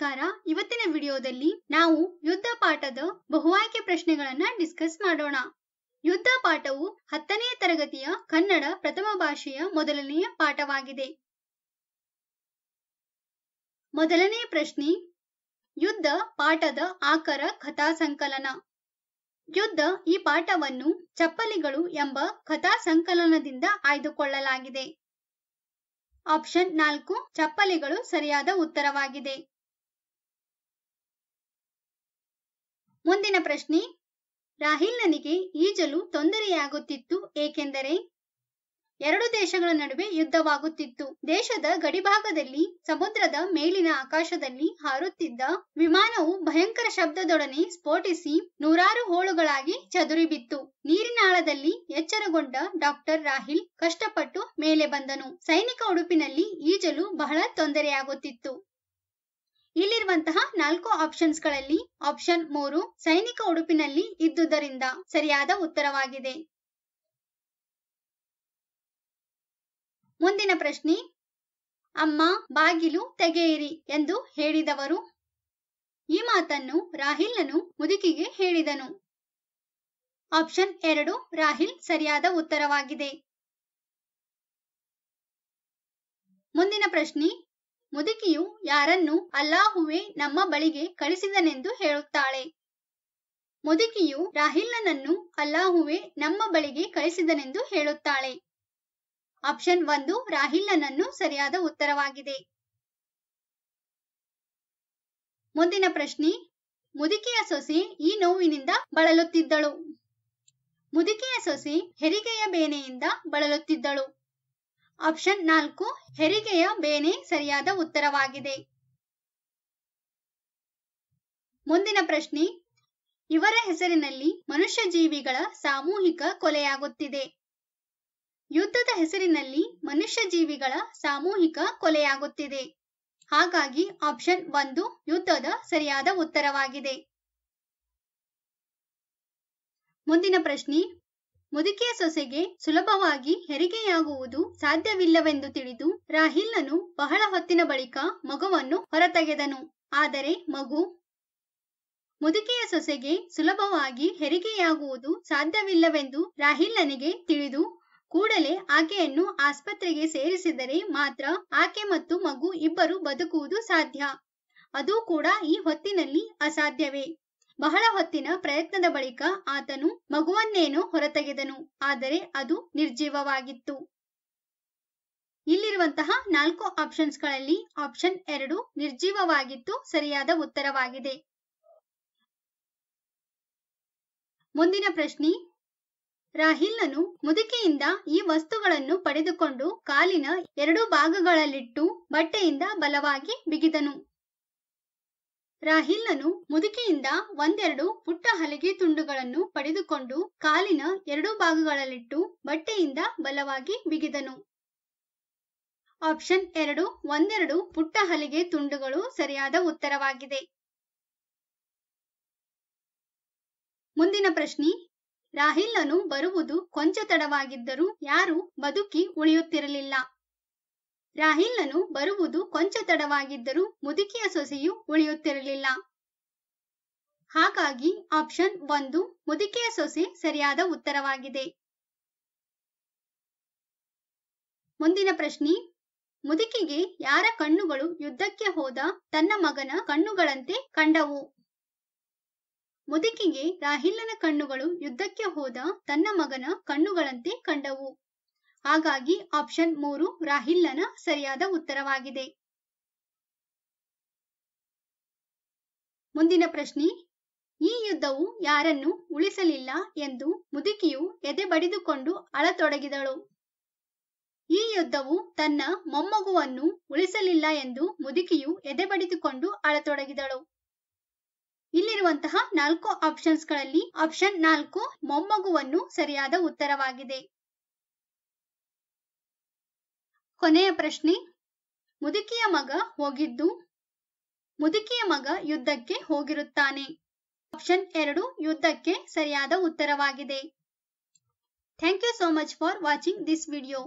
ನಮಸ್ಕಾರ ಇವತ್ತಿನ ವಿಡಿಯೋದಲ್ಲಿ ನಾವು ಯುದ್ಧ ಪಾಠದ ಬಹುವಾಯ್ಕೆ ಪ್ರಶ್ನೆಗಳನ್ನ ಡಿಸ್ಕಸ್ ಮಾಡೋಣ ಯುದ್ಧ ಪಾಠವು ಹತ್ತನೆಯ ತರಗತಿಯ ಕನ್ನಡ ಪ್ರಥಮ ಭಾಷೆಯ ಮೊದಲನೆಯ ಪಾಠವಾಗಿದೆ ಮೊದಲನೇ ಪ್ರಶ್ನೆ ಯುದ್ಧ ಪಾಠದ ಆಕರ ಕಥಾ ಸಂಕಲನ ಯುದ್ಧ ಈ ಪಾಠವನ್ನು ಚಪ್ಪಲಿಗಳು ಎಂಬ ಕಥಾ ಸಂಕಲನದಿಂದ ಆಯ್ದುಕೊಳ್ಳಲಾಗಿದೆ ಆಪ್ಷನ್ ನಾಲ್ಕು ಚಪ್ಪಲಿಗಳು ಸರಿಯಾದ ಉತ್ತರವಾಗಿದೆ ಮುಂದಿನ ಪ್ರಶ್ನೆ ರಾಹಿಲ್ ನನಿಗೆ ಈಜಲು ತೊಂದರೆಯಾಗುತ್ತಿತ್ತು ಏಕೆಂದರೆ ಎರಡು ದೇಶಗಳ ನಡುವೆ ಯುದ್ಧವಾಗುತ್ತಿತ್ತು ದೇಶದ ಗಡಿಭಾಗದಲ್ಲಿ ಸಮುದ್ರದ ಮೇಲಿನ ಆಕಾಶದಲ್ಲಿ ಹಾರುತ್ತಿದ್ದ ವಿಮಾನವು ಭಯಂಕರ ಶಬ್ದದೊಡನೆ ಸ್ಫೋಟಿಸಿ ನೂರಾರು ಹೋಳುಗಳಾಗಿ ಚದುರಿಬಿತ್ತು ನೀರಿನಾಳದಲ್ಲಿ ಎಚ್ಚರಗೊಂಡ ಡಾಕ್ಟರ್ ರಾಹಿಲ್ ಕಷ್ಟಪಟ್ಟು ಮೇಲೆ ಬಂದನು ಸೈನಿಕ ಉಡುಪಿನಲ್ಲಿ ಈಜಲು ಬಹಳ ತೊಂದರೆಯಾಗುತ್ತಿತ್ತು ಇಲ್ಲಿರುವಂತಹ ನಾಲ್ಕು ಆಪ್ಷನ್ಸ್ ಗಳಲ್ಲಿ ಆಪ್ಷನ್ ಮೂರು ಸೈನಿಕ ಉಡುಪಿನಲ್ಲಿ ಇದ್ದುದರಿಂದ ಸರಿಯಾದ ಉತ್ತರವಾಗಿದೆ ಮುಂದಿನ ಪ್ರಶ್ನೆ ಅಮ್ಮ ಬಾಗಿಲು ತೆಗೆಯಿರಿ ಎಂದು ಹೇಳಿದವರು ಈ ಮಾತನ್ನು ರಾಹಿಲ್ನನು ಮುದುಕಿಗೆ ಹೇಳಿದನು ಆಪ್ಷನ್ ಎರಡು ರಾಹಿಲ್ ಸರಿಯಾದ ಉತ್ತರವಾಗಿದೆ ಮುಂದಿನ ಪ್ರಶ್ನೆ ಮುದುಕಿಯು ಯಾರನ್ನು ಅಲ್ಲಾಹುವೆ ನಮ್ಮ ಬಳಿಗೆ ಕಳಿಸಿದನೆಂದು ಹೇಳುತ್ತಾಳೆ ಮುದುಕಿಯು ರಾಹಿಲ್ಲನನ್ನು ಅಲ್ಲಾಹುವೆ ನಮ್ಮ ಬಳಿಗೆ ಕಳಿಸಿದನೆಂದು ಹೇಳುತ್ತಾಳೆ ಆಪ್ಷನ್ ಒಂದು ರಾಹಿಲ್ಲನನ್ನು ಸರಿಯಾದ ಉತ್ತರವಾಗಿದೆ ಮುಂದಿನ ಪ್ರಶ್ನೆ ಮುದುಕಿಯ ಸೊಸೆ ಈ ನೋವಿನಿಂದ ಬಳಲುತ್ತಿದ್ದಳು ಮುದುಕಿಯ ಸೊಸೆ ಹೆರಿಗೆಯ ಬೇನೆಯಿಂದ ಬಳಲುತ್ತಿದ್ದಳು ಆಪ್ಷನ್ ನಾಲ್ಕು ಹೆರಿಗೆಯ ಬೇನೆ ಸರಿಯಾದ ಉತ್ತರವಾಗಿದೆ ಮುಂದಿನ ಪ್ರಶ್ನೆ ಇವರ ಹೆಸರಿನಲ್ಲಿ ಮನುಷ್ಯ ಜೀವಿಗಳ ಸಾಮೂಹಿಕ ಕೊಲೆಯಾಗುತ್ತಿದೆ ಯುದ್ಧದ ಹೆಸರಿನಲ್ಲಿ ಮನುಷ್ಯ ಜೀವಿಗಳ ಸಾಮೂಹಿಕ ಕೊಲೆಯಾಗುತ್ತಿದೆ ಹಾಗಾಗಿ ಆಪ್ಷನ್ ಒಂದು ಯುದ್ಧದ ಸರಿಯಾದ ಉತ್ತರವಾಗಿದೆ ಮುಂದಿನ ಪ್ರಶ್ನೆ ಮುದುಕಿಯ ಸೊಸೆಗೆ ಸುಲಭವಾಗಿ ಹೆರಿಗೆಯಾಗುವುದು ಸಾಧ್ಯವಿಲ್ಲವೆಂದು ತಿಳಿದು ರಾಹಿಲ್ಲನು ಬಹಳ ಹೊತ್ತಿನ ಬಳಿಕ ಮಗುವನ್ನು ಹೊರತೆಗೆದನು ಆದರೆ ಮಗು ಮುದುಕಿಯ ಸೊಸೆಗೆ ಸುಲಭವಾಗಿ ಹೆರಿಗೆಯಾಗುವುದು ಸಾಧ್ಯವಿಲ್ಲವೆಂದು ರಾಹಿಲ್ಲನಿಗೆ ತಿಳಿದು ಕೂಡಲೇ ಆಕೆಯನ್ನು ಆಸ್ಪತ್ರೆಗೆ ಸೇರಿಸಿದರೆ ಮಾತ್ರ ಆಕೆ ಮತ್ತು ಮಗು ಇಬ್ಬರು ಬದುಕುವುದು ಸಾಧ್ಯ ಅದೂ ಕೂಡ ಈ ಹೊತ್ತಿನಲ್ಲಿ ಅಸಾಧ್ಯವೇ ಬಹಳ ಹೊತ್ತಿನ ಪ್ರಯತ್ನದ ಬಳಿಕ ಆತನು ಮಗುವನ್ನೇನೋ ಹೊರತೆಗೆದನು ಆದರೆ ಅದು ನಿರ್ಜೀವವಾಗಿತ್ತು ಇಲ್ಲಿರುವಂತಹ ನಾಲ್ಕು ಆಪ್ಷನ್ಸ್ಗಳಲ್ಲಿ ಆಪ್ಷನ್ ಎರಡು ನಿರ್ಜೀವವಾಗಿತ್ತು ಸರಿಯಾದ ಉತ್ತರವಾಗಿದೆ ಮುಂದಿನ ಪ್ರಶ್ನೆ ರಾಹಿಲ್ನನು ಮುದುಕಿಯಿಂದ ಈ ವಸ್ತುಗಳನ್ನು ಪಡೆದುಕೊಂಡು ಕಾಲಿನ ಎರಡು ಭಾಗಗಳಲ್ಲಿಟ್ಟು ಬಟ್ಟೆಯಿಂದ ಬಲವಾಗಿ ಬಿಗಿದನು ರಾಹಿಲ್ನನು ಮುದುಕಿಯಿಂದ ಒಂದೆರಡು ಪುಟ್ಟ ತುಂಡುಗಳನ್ನು ಪಡೆದುಕೊಂಡು ಕಾಲಿನ ಎರಡು ಭಾಗಗಳಲ್ಲಿಟ್ಟು ಬಟ್ಟೆಯಿಂದ ಬಲವಾಗಿ ಬಿಗಿದನು ಆಪ್ಷನ್ ಎರಡು ಒಂದೆರಡು ಪುಟ್ಟ ಹಲಿಗೆ ತುಂಡುಗಳು ಸರಿಯಾದ ಉತ್ತರವಾಗಿದೆ ಮುಂದಿನ ಪ್ರಶ್ನೆ ರಾಹಿಲ್ಲನು ಬರುವುದು ಕೊಂಚ ತಡವಾಗಿದ್ದರೂ ಯಾರು ಬದುಕಿ ಉಳಿಯುತ್ತಿರಲಿಲ್ಲ ರಾಹಿಲನು ಬರುವುದು ಕೊಂಚ ತಡವಾಗಿದ್ದರೂ ಮುದುಕಿಯ ಸೊಸೆಯು ಉಳಿಯುತ್ತಿರಲಿಲ್ಲ ಹಾಗಾಗಿ ಆಪ್ಷನ್ ಒಂದು ಮುದುಕಿಯ ಸೊಸೆ ಸರಿಯಾದ ಉತ್ತರವಾಗಿದೆ ಮುಂದಿನ ಪ್ರಶ್ನೆ ಮುದುಕಿಗೆ ಯಾರ ಕಣ್ಣುಗಳು ಯುದ್ಧಕ್ಕೆ ಹೋದ ತನ್ನ ಮಗನ ಕಣ್ಣುಗಳಂತೆ ಕಂಡವು ಮುದುಕಿಗೆ ರಾಹಿಲ್ಲನ ಕಣ್ಣುಗಳು ಯುದ್ಧಕ್ಕೆ ಹೋದ ತನ್ನ ಮಗನ ಕಣ್ಣುಗಳಂತೆ ಕಂಡವು ಹಾಗಾಗಿ ಆಪ್ಷನ್ ಮೂರು ರಾಹಿಲ್ಲನ ಸರಿಯಾದ ಉತ್ತರವಾಗಿದೆ ಮುಂದಿನ ಪ್ರಶ್ನೆ ಈ ಯುದ್ಧವು ಯಾರನ್ನು ಉಳಿಸಲಿಲ್ಲ ಎಂದು ಮುದುಕಿಯು ಎದೆ ಬಡಿದುಕೊಂಡು ಅಳತೊಡಗಿದಳು ಈ ಯುದ್ಧವು ತನ್ನ ಮೊಮ್ಮಗುವನ್ನು ಉಳಿಸಲಿಲ್ಲ ಎಂದು ಮುದುಕಿಯು ಎದೆ ಬಡಿದುಕೊಂಡು ಅಳತೊಡಗಿದಳು ಇಲ್ಲಿರುವಂತಹ ನಾಲ್ಕು ಆಪ್ಷನ್ಸ್ಗಳಲ್ಲಿ ಆಪ್ಷನ್ ನಾಲ್ಕು ಮೊಮ್ಮಗುವನ್ನು ಸರಿಯಾದ ಉತ್ತರವಾಗಿದೆ ಕೊನೆಯ ಪ್ರಶ್ನೆ ಮುದುಕಿಯ ಮಗ ಹೋಗಿದ್ದು ಮುದುಕಿಯ ಮಗ ಯುದ್ಧಕ್ಕೆ ಹೋಗಿರುತ್ತಾನೆ ಆಪ್ಷನ್ ಎರಡು ಯುದ್ಧಕ್ಕೆ ಸರಿಯಾದ ಉತ್ತರವಾಗಿದೆ thank you so much for watching this video